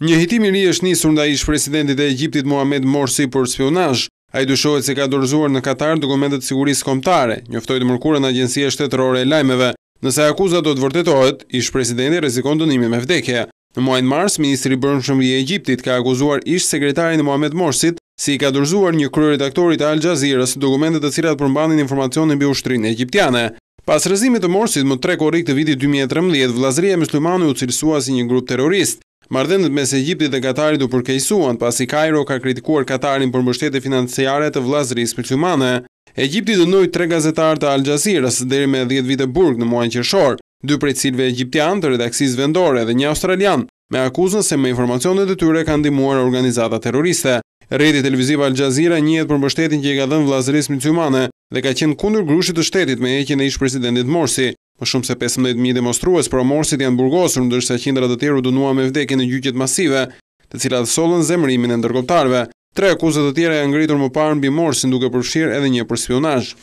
Një hitim i ri është nisur nga ish presidentit e Egjiptit Mohamed Morsi për spionazh. Ai dyshohet se ka dorëzuar në Katar dokumentet sigurisë kombëtare, njoftoi të mërkurë në agjencia shtetërore e lajmeve. Nëse akuza do të vërtetohet, ish presidenti rrezikon dënimin me vdekje. Në muajin mars, ministri i Shëmri i Egjiptit ka akuzuar ish sekretarin e Mohamed Morsit se i ka dorëzuar një kryeredaktori të Al Jazeera's dokumente të cilat përmbanin informacione mbi ushtrinë egjiptiane. Pas rëzimit të Morsit më tre korrik të vitit 2013, vllazëria e muslimanëve u cilësua si një grup terrorist. Marrëdhëniet mes Egjipti dhe Katarit u përkeqësuan pasi Kairo ka kritikuar Katarin për mbështetje financiare të vllazërisë myslimane. Egjipti dënoi tre gazetarë të Al Jazeera-s deri me 10 vite burg në muajnë qershor, dy prej cilëve egjiptian të redaksisë vendore dhe një australian, me akuzën se me informacionet e tyre kanë ndihmuar organizata terroriste. Redi televiziv Al Jazeera njët për mbështetjen që i ka dhënë vllazërisë myslimane dhe ka qenë kundër grushit të shtetit me heqjen e ish-presidentit Morsi. Më shumë se 15.000 demonstrues për omorësit janë burgosur, ndërsa qindra të tjeru dënua me vdekin në gjyqet masive, të cilat solën zemërimin e ndërgoptarve. Tre akuzet të tjera e ngritur më parën bimorësin duke përshirë edhe një përspionajsh.